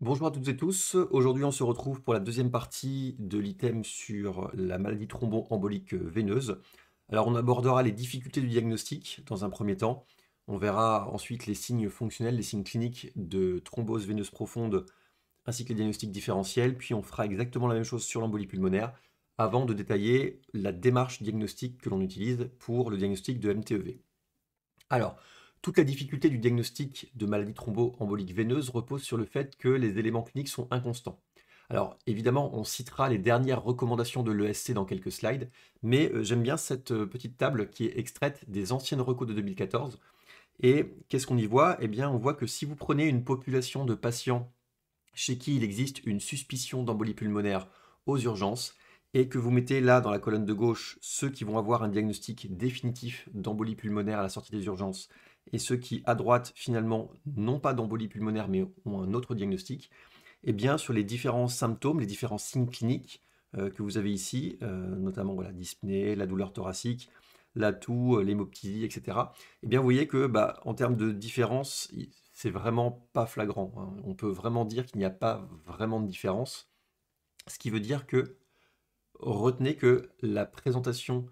Bonjour à toutes et tous. Aujourd'hui, on se retrouve pour la deuxième partie de l'item sur la maladie thromboembolique veineuse. Alors, on abordera les difficultés du diagnostic dans un premier temps. On verra ensuite les signes fonctionnels, les signes cliniques de thrombose veineuse profonde, ainsi que les diagnostics différentiels. Puis, on fera exactement la même chose sur l'embolie pulmonaire avant de détailler la démarche diagnostique que l'on utilise pour le diagnostic de MTEV. Alors, toute la difficulté du diagnostic de maladie thromboembolique veineuse repose sur le fait que les éléments cliniques sont inconstants. Alors évidemment, on citera les dernières recommandations de l'ESC dans quelques slides, mais euh, j'aime bien cette euh, petite table qui est extraite des anciennes recours de 2014. Et qu'est-ce qu'on y voit Eh bien, on voit que si vous prenez une population de patients chez qui il existe une suspicion d'embolie pulmonaire aux urgences, et que vous mettez là dans la colonne de gauche ceux qui vont avoir un diagnostic définitif d'embolie pulmonaire à la sortie des urgences et ceux qui, à droite, finalement, n'ont pas d'embolie pulmonaire mais ont un autre diagnostic, eh bien, sur les différents symptômes, les différents signes cliniques euh, que vous avez ici, euh, notamment voilà, dyspnée, la douleur thoracique, la toux, euh, l'hémoptysie, etc., eh bien, vous voyez que, bah, en termes de différence, c'est vraiment pas flagrant. Hein. On peut vraiment dire qu'il n'y a pas vraiment de différence, ce qui veut dire que, retenez que la présentation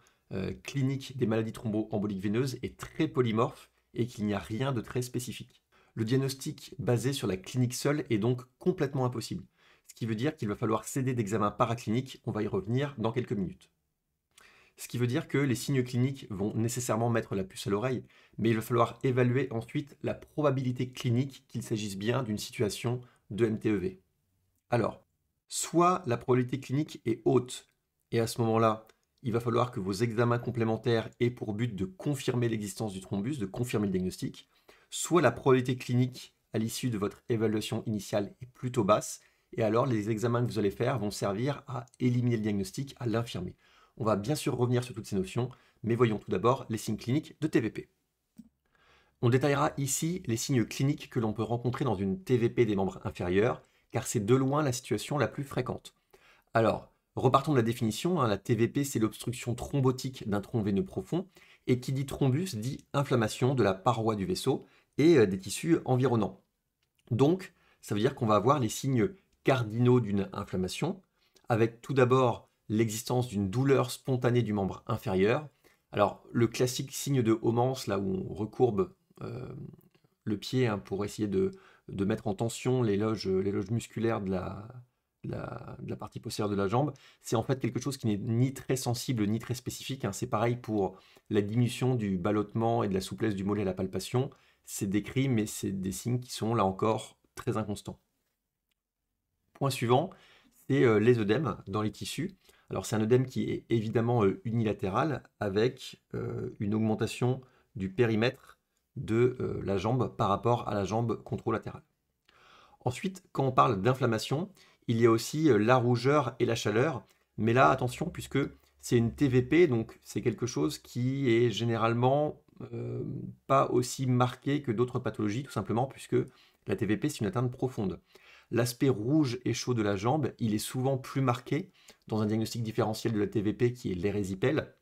clinique des maladies thromboemboliques veineuses est très polymorphe et qu'il n'y a rien de très spécifique. Le diagnostic basé sur la clinique seule est donc complètement impossible, ce qui veut dire qu'il va falloir céder d'examens paracliniques, on va y revenir dans quelques minutes. Ce qui veut dire que les signes cliniques vont nécessairement mettre la puce à l'oreille, mais il va falloir évaluer ensuite la probabilité clinique qu'il s'agisse bien d'une situation de MTEV. Alors, soit la probabilité clinique est haute, et à ce moment-là, il va falloir que vos examens complémentaires aient pour but de confirmer l'existence du thrombus, de confirmer le diagnostic, soit la probabilité clinique à l'issue de votre évaluation initiale est plutôt basse, et alors les examens que vous allez faire vont servir à éliminer le diagnostic, à l'infirmer. On va bien sûr revenir sur toutes ces notions, mais voyons tout d'abord les signes cliniques de TVP. On détaillera ici les signes cliniques que l'on peut rencontrer dans une TVP des membres inférieurs, car c'est de loin la situation la plus fréquente. Alors, Repartons de la définition, hein. la TVP c'est l'obstruction thrombotique d'un tronc veineux profond, et qui dit thrombus dit inflammation de la paroi du vaisseau et euh, des tissus environnants. Donc, ça veut dire qu'on va avoir les signes cardinaux d'une inflammation, avec tout d'abord l'existence d'une douleur spontanée du membre inférieur. Alors, le classique signe de Homance, là où on recourbe euh, le pied hein, pour essayer de, mettre en tension les loges, les loges musculaires de la, de la, partie postérieure de la jambe, c'est en fait quelque chose qui n'est ni très sensible ni très spécifique. Hein. C'est pareil pour la diminution du ballottement et de la souplesse du mollet à la palpation. C'est décrit, mais c'est des signes qui sont là encore très inconstants. Point suivant, c'est euh, les œdèmes dans les tissus. Alors c'est un œdème qui est évidemment euh, unilatéral avec euh, une augmentation du périmètre de la jambe par rapport à la jambe contralatérale. Ensuite, quand on parle d'inflammation, il y a aussi euh, la rougeur et la chaleur. Mais là, attention, puisque c'est une TVP, donc c'est quelque chose qui est généralement euh, pas aussi marqué que d'autres pathologies, tout simplement, puisque la TVP, c'est une atteinte profonde. L'aspect rouge et chaud de la jambe, il est souvent plus marqué dans un diagnostic différentiel de la TVP qui est l'hérésipèle.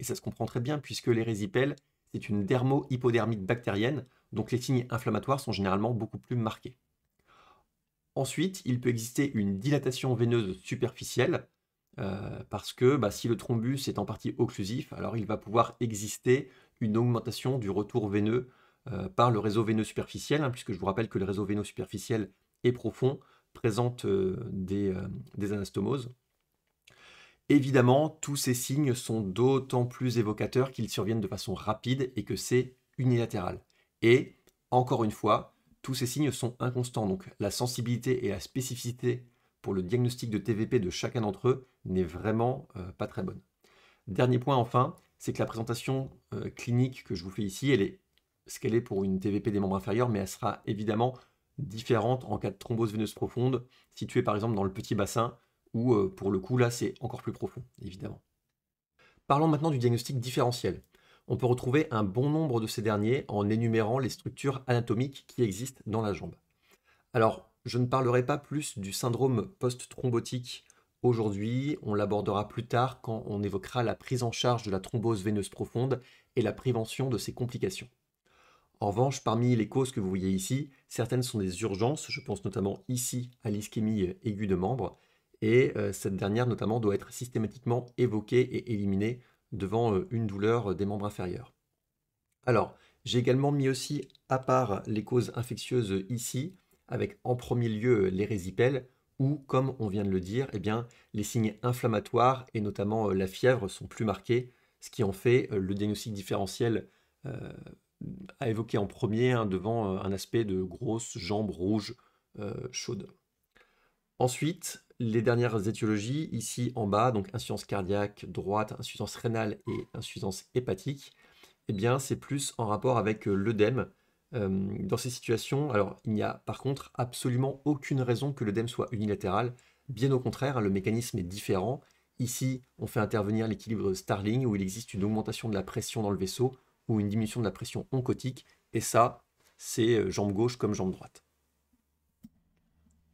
Et ça se comprend très bien, puisque l'hérésipèle, c'est une dermo-hypodermite bactérienne, donc les signes inflammatoires sont généralement beaucoup plus marqués. Ensuite, il peut exister une dilatation veineuse superficielle, euh, parce que bah, si le thrombus est en partie occlusif, alors il va pouvoir exister une augmentation du retour veineux euh, par le réseau veineux superficiel, hein, puisque je vous rappelle que le réseau veineux superficiel est profond, présente euh, des, anastomoses. Évidemment, tous ces signes sont d'autant plus évocateurs qu'ils surviennent de façon rapide et que c'est unilatéral. Et, encore une fois, tous ces signes sont inconstants, donc la sensibilité et la spécificité pour le diagnostic de TVP de chacun d'entre eux n'est vraiment euh, pas très bonne. Dernier point enfin, c'est que la présentation euh, clinique que je vous fais ici, elle est ce qu'elle est pour une TVP des membres inférieurs, mais elle sera évidemment différente en cas de thrombose veineuse profonde, située par exemple dans le petit bassin, où euh, pour le coup là c'est encore plus profond, évidemment. Parlons maintenant du diagnostic différentiel on peut retrouver un bon nombre de ces derniers en énumérant les structures anatomiques qui existent dans la jambe. Alors, je ne parlerai pas plus du syndrome post-thrombotique aujourd'hui, on l'abordera plus tard quand on évoquera la prise en charge de la thrombose veineuse profonde et la prévention de ses complications. En revanche, parmi les causes que vous voyez ici, certaines sont des urgences, je pense notamment ici à l'ischémie aiguë de membre, et euh, cette dernière notamment doit être systématiquement évoquée et éliminée devant euh, une douleur euh, des membres inférieurs. Alors, j'ai également mis aussi à part les causes infectieuses euh, ici, avec en premier lieu les résipelles, où, comme on vient de le dire, eh bien, les signes inflammatoires et notamment la fièvre sont plus marqués, ce qui en fait le diagnostic différentiel à évoquer en premier hein, devant un aspect de grosses jambes rouges chaude. chaudes. Ensuite, les dernières étiologies, ici en bas, donc insuffisance cardiaque droite, insuffisance rénale et insuffisance hépatique, eh bien c'est plus en rapport avec euh, l'œdème. Euh, dans ces situations, alors il n'y a par contre absolument aucune raison que l'œdème soit unilatéral, bien au contraire, le mécanisme est différent. Ici, on fait intervenir l'équilibre Starling où il existe une augmentation de la pression dans le vaisseau ou une diminution de la pression oncotique, et ça, c'est euh, jambe gauche comme jambe droite.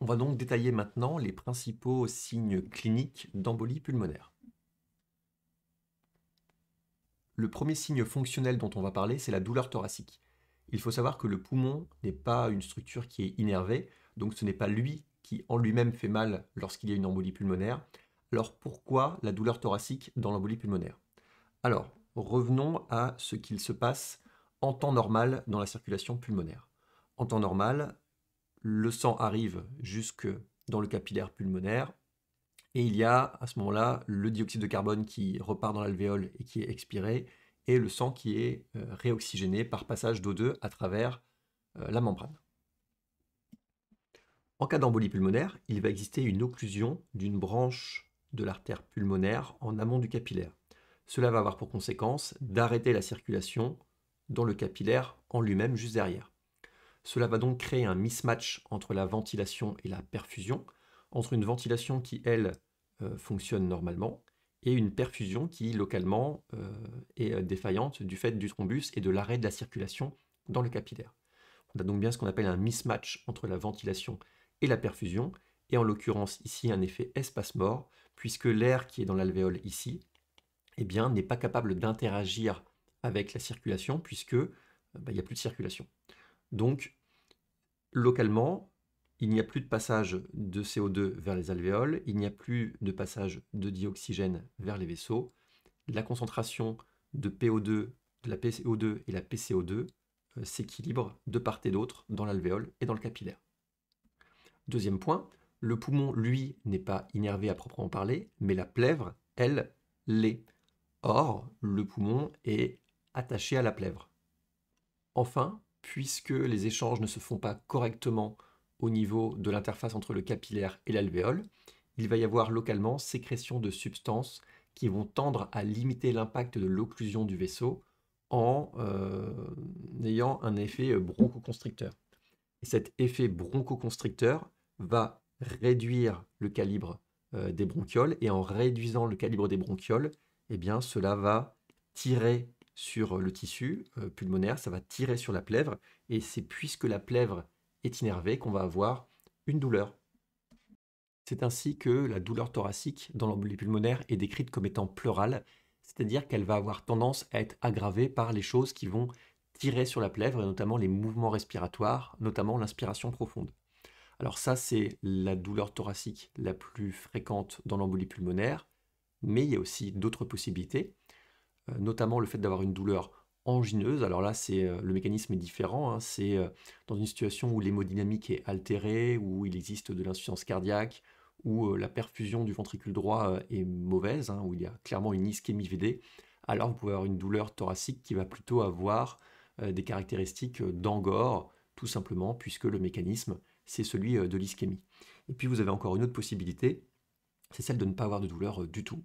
On va donc détailler maintenant les principaux signes cliniques d'embolie pulmonaire. Le premier signe fonctionnel dont on va parler, c'est la douleur thoracique. Il faut savoir que le poumon n'est pas une structure qui est innervée, donc ce n'est pas lui qui en lui-même fait mal lorsqu'il y a une embolie pulmonaire. Alors pourquoi la douleur thoracique dans l'embolie pulmonaire Alors, revenons à ce qu'il se passe en temps normal dans la circulation pulmonaire. En temps normal, le sang arrive jusque dans le capillaire pulmonaire, et il y a à ce moment-là le dioxyde de carbone qui repart dans l'alvéole et qui est expiré, et le sang qui est euh, réoxygéné par passage d'O2 à travers euh, la membrane. En cas d'embolie pulmonaire, il va exister une occlusion d'une branche de l'artère pulmonaire en amont du capillaire. Cela va avoir pour conséquence d'arrêter la circulation dans le capillaire en lui-même juste derrière. Cela va donc créer un mismatch entre la ventilation et la perfusion, entre une ventilation qui, elle, euh, fonctionne normalement, et une perfusion qui, localement, euh, est euh, défaillante du fait du thrombus et de l'arrêt de la circulation dans le capillaire. On a donc bien ce qu'on appelle un mismatch entre la ventilation et la perfusion, et en l'occurrence ici un effet espace-mort, puisque l'air qui est dans l'alvéole ici eh bien, n'est pas capable d'interagir avec la circulation, puisque bah, il n'y a plus de circulation. Donc, localement, il n'y a plus de passage de CO2 vers les alvéoles, il n'y a plus de passage de dioxygène vers les vaisseaux. La concentration de PO2, de la PCO2 et la PCO2 euh, s'équilibre de part et d'autre dans l'alvéole et dans le capillaire. Deuxième point, le poumon, lui, n'est pas innervé à proprement parler, mais la plèvre, elle, l'est. Or, le poumon est attaché à la plèvre. Enfin, puisque les échanges ne se font pas correctement au niveau de l'interface entre le capillaire et l'alvéole, il va y avoir localement sécrétion de substances qui vont tendre à limiter l'impact de l'occlusion du vaisseau en euh, ayant un effet euh, bronchoconstricteur. Et cet effet bronchoconstricteur va réduire le calibre euh, des bronchioles et en réduisant le calibre des bronchioles, eh bien cela va tirer sur euh, le tissu euh, pulmonaire, ça va tirer sur la plèvre, et c'est puisque la plèvre est innervée qu'on va avoir une douleur. C'est ainsi que la douleur thoracique dans l'embolie pulmonaire est décrite comme étant pleurale, c'est-à-dire qu'elle va avoir tendance à être aggravée par les choses qui vont tirer sur la plèvre, et notamment les mouvements respiratoires, notamment l'inspiration profonde. Alors ça, c'est la douleur thoracique la plus fréquente dans l'embolie pulmonaire, mais il y a aussi d'autres possibilités. Euh, notamment le fait d'avoir une douleur angineuse. Alors là, c'est euh, le mécanisme est différent. Hein. C'est euh, dans une situation où l'hémodynamique est altérée, où il existe de l'insuffisance cardiaque, où la perfusion du ventricule droit est mauvaise, hein, où il y a clairement une ischémie VD. Alors vous pouvez avoir une douleur thoracique qui va plutôt avoir des caractéristiques d'angor, tout simplement, puisque le mécanisme, c'est celui de l'ischémie. Et puis vous avez encore une autre possibilité, c'est celle de ne pas avoir de douleur du tout.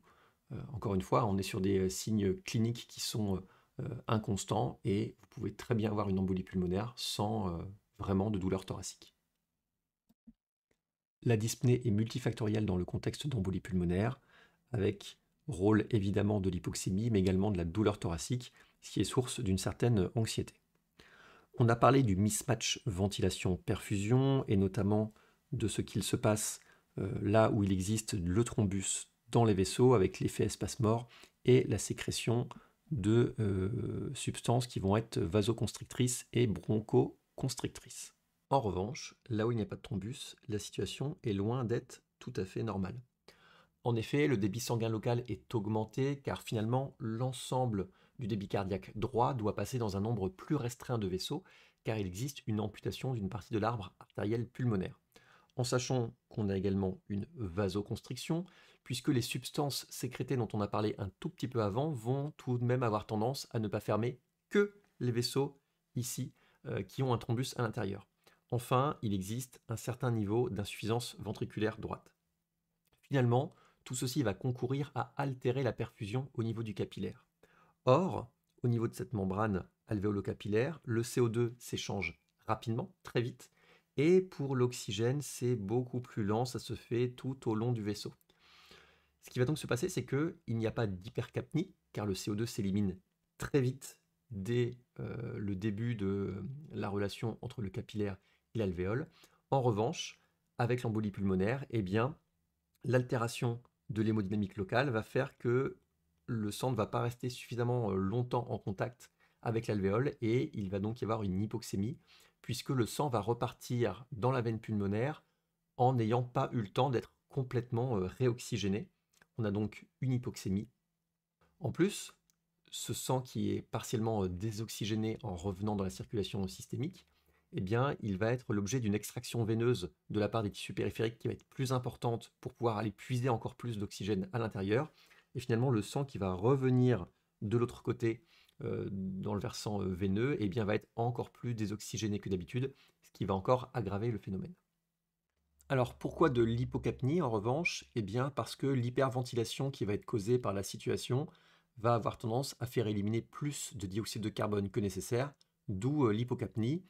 Euh, encore une fois, on est sur des euh, signes cliniques qui sont euh, inconstants et vous pouvez très bien avoir une embolie pulmonaire sans vraiment de douleur thoracique. La dyspnée est multifactorielle dans le contexte d'embolie pulmonaire, avec rôle évidemment de l'hypoxémie, mais également de la douleur thoracique, ce qui est source d'une certaine anxiété. On a parlé du mismatch ventilation-perfusion, et notamment de ce qu'il se passe là où il existe le thrombus dans les vaisseaux avec l'effet espace-mort et la sécrétion de euh, substances qui vont être vasoconstrictrices et bronchoconstrictrices. En revanche, là où il n'y a pas de thrombus, la situation est loin d'être tout à fait normale. En effet, le débit sanguin local est augmenté car finalement l'ensemble du débit cardiaque droit doit passer dans un nombre plus restreint de vaisseaux car il existe une amputation d'une partie de l'arbre artériel pulmonaire en sachant qu'on a également une vasoconstriction, puisque les substances sécrétées dont on a parlé un tout petit peu avant vont tout de même avoir tendance à ne pas fermer que les vaisseaux ici euh, qui ont un thrombus à l'intérieur. Enfin, il existe un certain niveau d'insuffisance ventriculaire droite. Finalement, tout ceci va concourir à altérer la perfusion au niveau du capillaire. Or, au niveau de cette membrane alvéolo-capillaire, le CO2 s'échange rapidement, très vite, et pour l'oxygène, c'est beaucoup plus lent, ça se fait tout au long du vaisseau. Ce qui va donc se passer, c'est qu'il n'y a pas d'hypercapnie, car le CO2 s'élimine très vite dès euh, le début de euh, la relation entre le capillaire et l'alvéole. En revanche, avec l'embolie pulmonaire, eh bien, l'altération de l'hémodynamique locale va faire que le sang ne va pas rester suffisamment euh, longtemps en contact avec l'alvéole et il va donc y avoir une hypoxémie puisque le sang va repartir dans la veine pulmonaire en n'ayant pas eu le temps d'être complètement euh, réoxygéné. On a donc une hypoxémie. En plus, ce sang qui est partiellement euh, désoxygéné en revenant dans la circulation systémique, eh bien, il va être l'objet d'une extraction veineuse de la part des tissus périphériques qui va être plus importante pour pouvoir aller puiser encore plus d'oxygène à l'intérieur. Et finalement, le sang qui va revenir de l'autre côté euh, dans le versant euh, veineux, et eh bien, va être encore plus désoxygéné que d'habitude, ce qui va encore aggraver le phénomène. Alors pourquoi de l'hypocapnie en revanche Eh bien parce que l'hyperventilation qui va être causée par la situation va avoir tendance à faire éliminer plus de dioxyde de carbone que nécessaire, d'où euh, l'hypocapnie.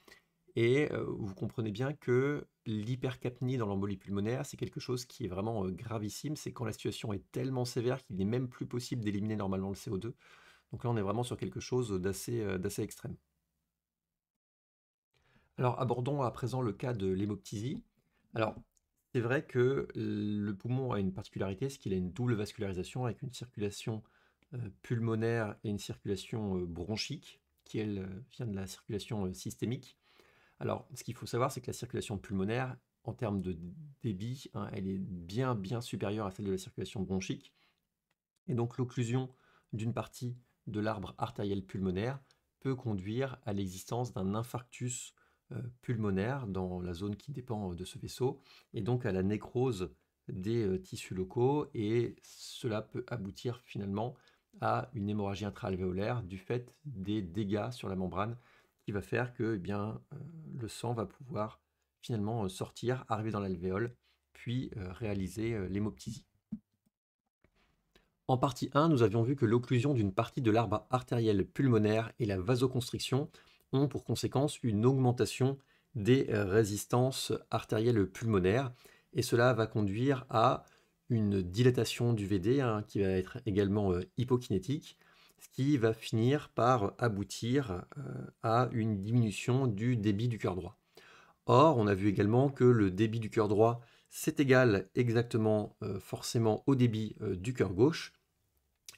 Et vous comprenez bien que l'hypercapnie dans l'embolie pulmonaire, c'est quelque chose qui est vraiment gravissime. C'est quand la situation est tellement sévère qu'il n'est même plus possible d'éliminer normalement le CO2. Donc là, on est vraiment sur quelque chose euh, d'assez, extrême. Alors, abordons à présent le cas de l'hémoptysie. Alors, c'est vrai que le poumon a une particularité, c'est qu'il a une double vascularisation avec une circulation euh, pulmonaire et une circulation euh, bronchique, qui elle vient de la circulation systémique. Alors, ce qu'il faut savoir, c'est que la circulation pulmonaire, en termes de débit, hein, elle est bien bien supérieure à celle de la circulation bronchique. Et donc l'occlusion d'une partie de l'arbre artériel pulmonaire peut conduire à l'existence d'un infarctus euh, pulmonaire dans la zone qui dépend euh, de ce vaisseau et donc à la nécrose des euh, tissus locaux et cela peut aboutir finalement à une hémorragie intra-alvéolaire du fait des dégâts sur la membrane qui va faire que eh bien, le sang va pouvoir finalement sortir, arriver dans l'alvéole, puis réaliser l'hémoptysie. En partie 1, nous avions vu que l'occlusion d'une partie de l'arbre artériel pulmonaire et la vasoconstriction ont pour conséquence une augmentation des euh, résistances artérielles pulmonaires et cela va conduire à une dilatation du VD hein, qui va être également euh, hypokinétique, ce qui va finir par aboutir euh, à une diminution du débit du cœur droit. Or, on a vu également que le débit du cœur droit c'est égal exactement euh, forcément au débit euh, du cœur gauche.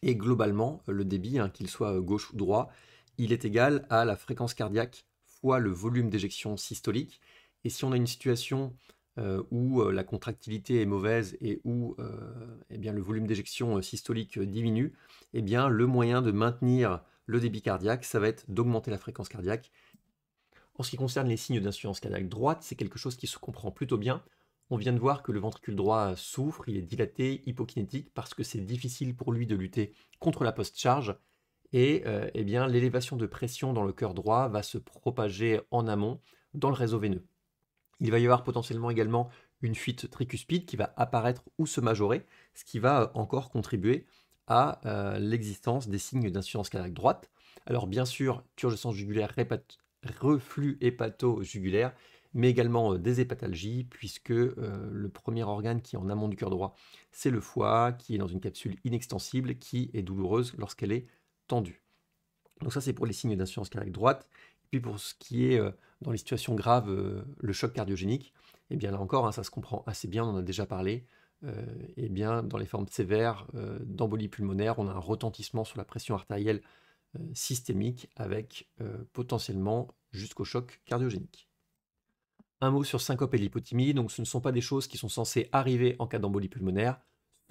Et globalement, euh, le débit, hein, qu'il soit gauche ou droit, il est égal à la fréquence cardiaque fois le volume d'éjection systolique. Et si on a une situation où la contractilité est mauvaise et où eh bien, le volume d'éjection systolique diminue, eh bien, le moyen de maintenir le débit cardiaque, ça va être d'augmenter la fréquence cardiaque. En ce qui concerne les signes d'insuffisance cardiaque droite, c'est quelque chose qui se comprend plutôt bien on vient de voir que le ventricule droit souffre, il est dilaté, hypokinétique, parce que c'est difficile pour lui de lutter contre la post-charge, et euh, eh bien l'élévation de pression dans le cœur droit va se propager en amont dans le réseau veineux. Il va y avoir potentiellement également une fuite tricuspide qui va apparaître ou se majorer, ce qui va euh, encore contribuer à euh, l'existence des signes d'insuffisance cardiaque droite. Alors bien sûr, turgescence jugulaire, reflux hépato-jugulaire, mais également euh, des hépatalgies, puisque euh, le premier organe qui est en amont du cœur droit, c'est le foie, qui est dans une capsule inextensible, qui est douloureuse lorsqu'elle est tendue. Donc ça, c'est pour les signes d'insuffisance cardiaque droite. Et puis pour ce qui est euh, dans les situations graves, le choc cardiogénique, eh bien là encore, hein, ça se comprend assez bien, on en a déjà parlé. Eh bien, dans les formes sévères d'embolie pulmonaire, on a un retentissement sur la pression artérielle systémique avec potentiellement jusqu'au choc cardiogénique. Un mot sur syncope et l'hypotémie, donc ce ne sont pas des choses qui sont censées arriver en cas d'embolie pulmonaire,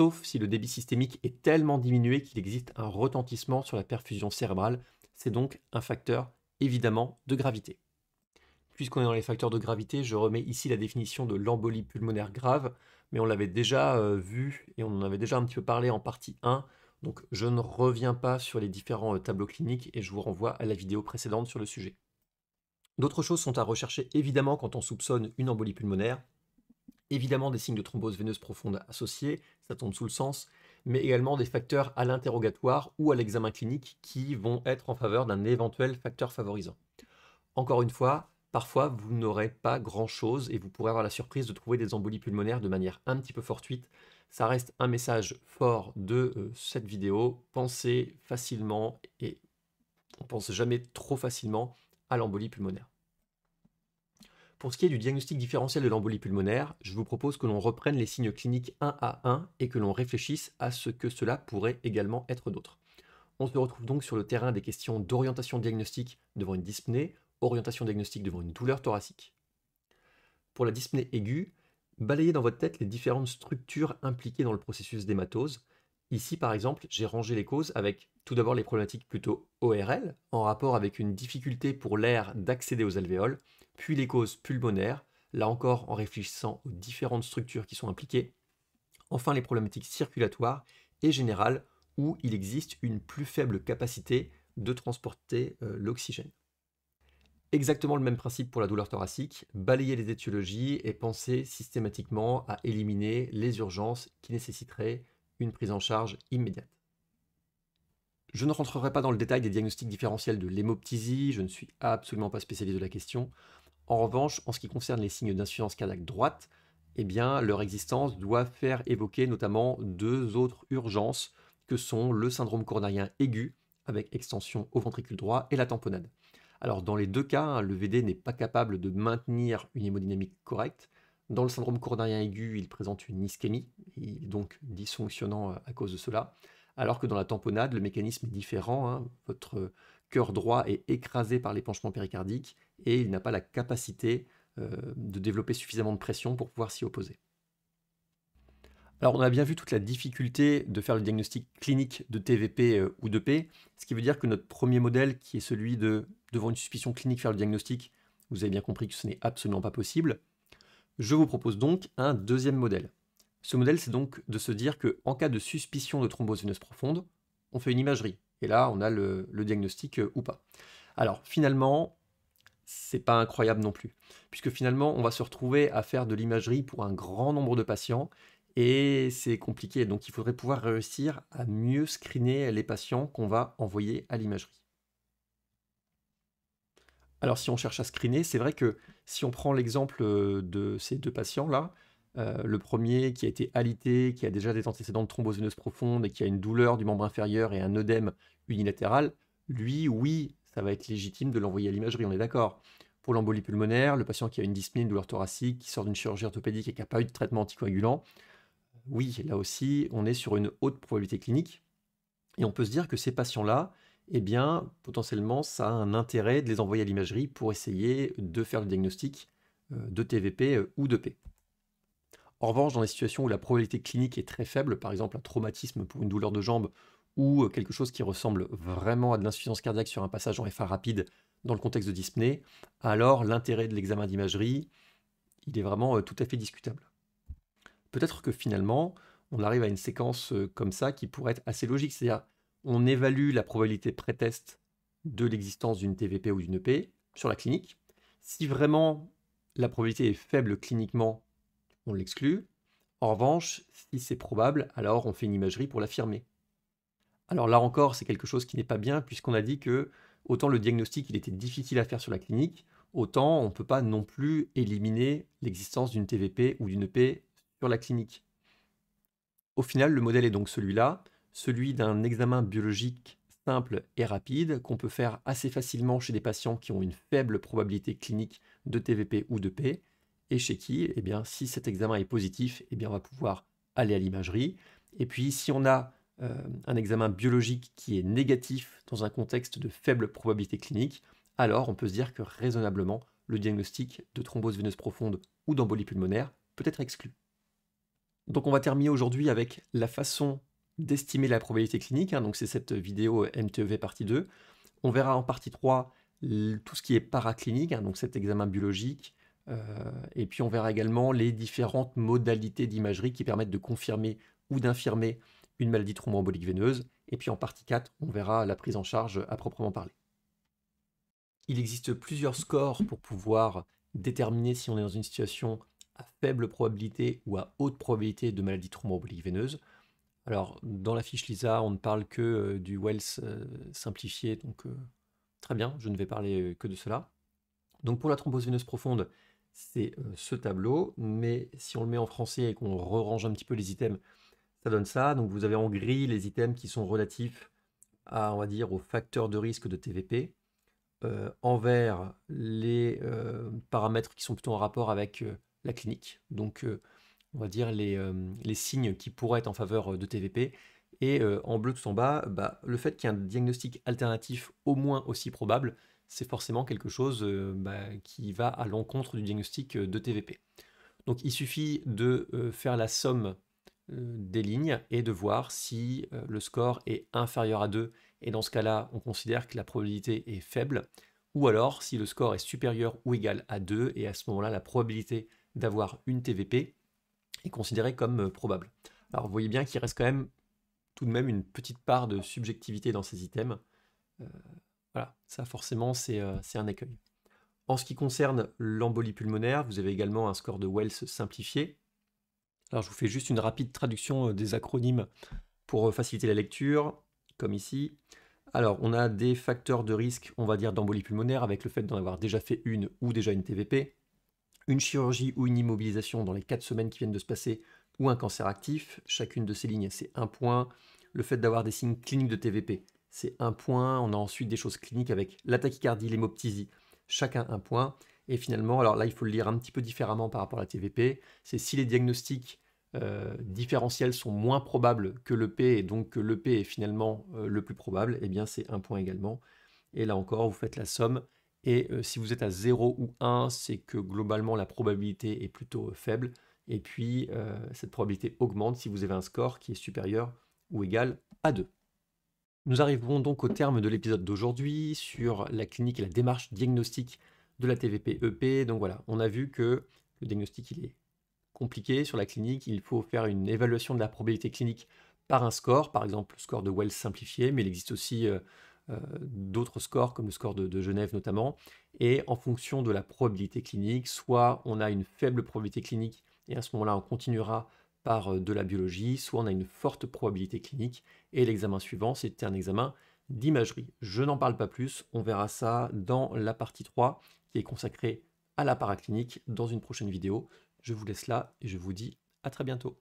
sauf si le débit systémique est tellement diminué qu'il existe un retentissement sur la perfusion cérébrale, c'est donc un facteur évidemment de gravité. Puisqu'on est dans les facteurs de gravité, je remets ici la définition de l'embolie pulmonaire grave, mais on l'avait déjà euh, vu et on en avait déjà un petit peu parlé en partie 1, donc je ne reviens pas sur les différents euh, tableaux cliniques et je vous renvoie à la vidéo précédente sur le sujet. D'autres choses sont à rechercher évidemment quand on soupçonne une embolie pulmonaire, évidemment des signes de thrombose veineuse profonde associés, ça tombe sous le sens, mais également des facteurs à l'interrogatoire ou à l'examen clinique qui vont être en faveur d'un éventuel facteur favorisant. Encore une fois, parfois vous n'aurez pas grand-chose et vous pourrez avoir la surprise de trouver des embolies pulmonaires de manière un petit peu fortuite. Ça reste un message fort de euh, cette vidéo. Pensez facilement et on pense jamais trop facilement à l'embolie pulmonaire. Pour ce qui est du diagnostic différentiel de l'embolie pulmonaire, je vous propose que l'on reprenne les signes cliniques un à un et que l'on réfléchisse à ce que cela pourrait également être d'autre. On se retrouve donc sur le terrain des questions d'orientation diagnostique devant une dyspnée, orientation diagnostique devant une douleur thoracique. Pour la dyspnée aiguë, balayez dans votre tête les différentes structures impliquées dans le processus d'hématose. Ici, par exemple, j'ai rangé les causes avec tout d'abord les problématiques plutôt ORL, en rapport avec une difficulté pour l'air d'accéder aux alvéoles, puis les causes pulmonaires, là encore en réfléchissant aux différentes structures qui sont impliquées, enfin les problématiques circulatoires et générales, où il existe une plus faible capacité de transporter euh, l'oxygène. Exactement le même principe pour la douleur thoracique, balayer les étiologies et penser systématiquement à éliminer les urgences qui nécessiteraient une prise en charge immédiate. Je ne rentrerai pas dans le détail des diagnostics différentiels de l'hémoptysie, je ne suis absolument pas spécialiste de la question. En revanche, en ce qui concerne les signes d'insuffisance cardiaque droite, eh bien, leur existence doit faire évoquer notamment deux autres urgences que sont le syndrome coronarien aigu avec extension au ventricule droit et la tamponade. Alors dans les deux cas, hein, le VD n'est pas capable de maintenir une hémodynamique correcte. Dans le syndrome coronarien aigu, il présente une ischémie, il donc dysfonctionnant euh, à cause de cela alors que dans la tamponnade, le mécanisme est différent. Hein. Votre cœur droit est écrasé par l'épanchement péricardique et il n'a pas la capacité euh, de développer suffisamment de pression pour pouvoir s'y opposer. Alors on a bien vu toute la difficulté de faire le diagnostic clinique de TVP euh, ou de P, ce qui veut dire que notre premier modèle, qui est celui de devant une suspicion clinique faire le diagnostic, vous avez bien compris que ce n'est absolument pas possible. Je vous propose donc un deuxième modèle. Ce modèle, c'est donc de se dire qu'en cas de suspicion de thrombose veineuse profonde, on fait une imagerie. Et là, on a le, diagnostic euh, ou pas. Alors, finalement, c'est pas incroyable non plus, puisque finalement, on va se retrouver à faire de l'imagerie pour un grand nombre de patients, et c'est compliqué. Donc, il faudrait pouvoir réussir à mieux screener les patients qu'on va envoyer à l'imagerie. Alors, si on cherche à screener, c'est vrai que si on prend l'exemple euh, de ces deux patients-là, euh, le premier qui a été alité, qui a déjà des antécédents de thrombose veineuse profonde et qui a une douleur du membre inférieur et un œdème unilatéral, lui, oui, ça va être légitime de l'envoyer à l'imagerie, on est d'accord. Pour l'embolie pulmonaire, le patient qui a une dyspnée, une douleur thoracique, qui sort d'une chirurgie orthopédique et qui n'a pas eu de traitement anticoagulant, oui, là aussi, on est sur une haute probabilité clinique. Et on peut se dire que ces patients-là, eh bien, potentiellement, ça a un intérêt de les envoyer à l'imagerie pour essayer de faire le diagnostic euh, de TVP euh, ou de P. En revanche, dans les situations où la probabilité clinique est très faible, par exemple un traumatisme pour une douleur de jambe ou euh, quelque chose qui ressemble vraiment à de l'insuffisance cardiaque sur un passage en FA rapide dans le contexte de dyspnée, alors l'intérêt de l'examen d'imagerie, il est vraiment euh, tout à fait discutable. Peut-être que finalement, on arrive à une séquence euh, comme ça qui pourrait être assez logique, c'est-à-dire on évalue la probabilité pré-test de l'existence d'une TVP ou d'une EP sur la clinique. Si vraiment la probabilité est faible cliniquement, on l'exclut. En revanche, si c'est probable, alors on fait une imagerie pour l'affirmer. Alors là encore, c'est quelque chose qui n'est pas bien puisqu'on a dit que autant le diagnostic il était difficile à faire sur la clinique, autant on ne peut pas non plus éliminer l'existence d'une TVP ou d'une EP sur la clinique. Au final, le modèle est donc celui-là, celui, celui d'un examen biologique simple et rapide qu'on peut faire assez facilement chez des patients qui ont une faible probabilité clinique de TVP ou de e P et chez qui, eh bien, si cet examen est positif, eh bien, on va pouvoir aller à l'imagerie. Et puis, si on a euh, un examen biologique qui est négatif dans un contexte de faible probabilité clinique, alors on peut se dire que raisonnablement, le diagnostic de thrombose veineuse profonde ou d'embolie pulmonaire peut être exclu. Donc on va terminer aujourd'hui avec la façon d'estimer la probabilité clinique, hein. donc c'est cette vidéo MTEV partie 2. On verra en partie 3 tout ce qui est paraclinique, hein. donc cet examen biologique, euh, et puis on verra également les différentes modalités d'imagerie qui permettent de confirmer ou d'infirmer une maladie thromboembolique veineuse. Et puis en partie 4, on verra la prise en charge à proprement parler. Il existe plusieurs scores pour pouvoir déterminer si on est dans une situation à faible probabilité ou à haute probabilité de maladie thromboembolique veineuse. Alors, dans la fiche LISA, on ne parle que euh, du Wells euh, simplifié, donc très bien, je ne vais parler que de cela. Donc pour la thrombose veineuse profonde, c'est euh, ce tableau. Mais si on le met en français et qu'on re-range un petit peu les items, ça donne ça. Donc vous avez en gris les items qui sont relatifs à, on va dire, aux facteurs de risque de TVP. Euh, en vert, les euh, paramètres qui sont plutôt en rapport avec la clinique. Donc, on va dire les, signes qui pourraient être en faveur de TVP. Et en bleu tout en bas, bah, le fait qu'il y ait un diagnostic alternatif au moins aussi probable, c'est forcément quelque chose euh, bah, qui va à l'encontre du diagnostic euh, de TVP. Donc il suffit de euh, faire la somme des lignes et de voir si le score est inférieur à 2 et dans ce cas-là on considère que la probabilité est faible ou alors si le score est supérieur ou égal à 2 et à ce moment-là la probabilité d'avoir une TVP est considérée comme probable. Alors vous voyez bien qu'il reste quand même tout de même une petite part de subjectivité dans ces items. Voilà, ça forcément euh, c'est un écueil. En ce qui concerne l'embolie pulmonaire, vous avez également un score de Wells simplifié. Alors je vous fais juste une rapide traduction euh, des acronymes pour euh, faciliter la lecture, comme ici. Alors on a des facteurs de risque, on va dire, d'embolie pulmonaire avec le fait d'en avoir déjà fait une ou déjà une TVP, une chirurgie ou une immobilisation dans les 4 semaines qui viennent de se passer, ou un cancer actif. Chacune de ces lignes, c'est un point. Le fait d'avoir des signes cliniques de TVP, c'est un point. On a ensuite des choses cliniques avec la tachycardie, l'hémoptysie, chacun un point. Et finalement, alors là, il faut le lire un petit peu différemment par rapport à la TVP. C'est si les diagnostics euh, différentiels sont moins probables que le P, et donc que le P est finalement euh, le plus probable, et eh bien c'est un point également. Et là encore, vous faites la somme. Et euh, si vous êtes à 0 ou 1, c'est que globalement la probabilité est plutôt faible. Et puis cette probabilité augmente si vous avez un score qui est supérieur ou égal à 2. Nous arrivons donc au terme de l'épisode d'aujourd'hui sur la clinique et la démarche diagnostique de la TVP-EP. E donc voilà, on a vu que le diagnostic il est compliqué sur la clinique, il faut faire une évaluation de la probabilité clinique par un score, par exemple le score de Wells simplifié, mais il existe aussi euh, euh, d'autres scores comme le score de, de, Genève notamment. Et en fonction de la probabilité clinique, soit on a une faible probabilité clinique et à ce moment-là on continuera euh, de la biologie, soit on a une forte probabilité clinique, et l'examen suivant, c'est un examen d'imagerie. Je n'en parle pas plus, on verra ça dans la partie 3, qui est consacrée à la paraclinique, dans une prochaine vidéo. Je vous laisse là, et je vous dis à très bientôt.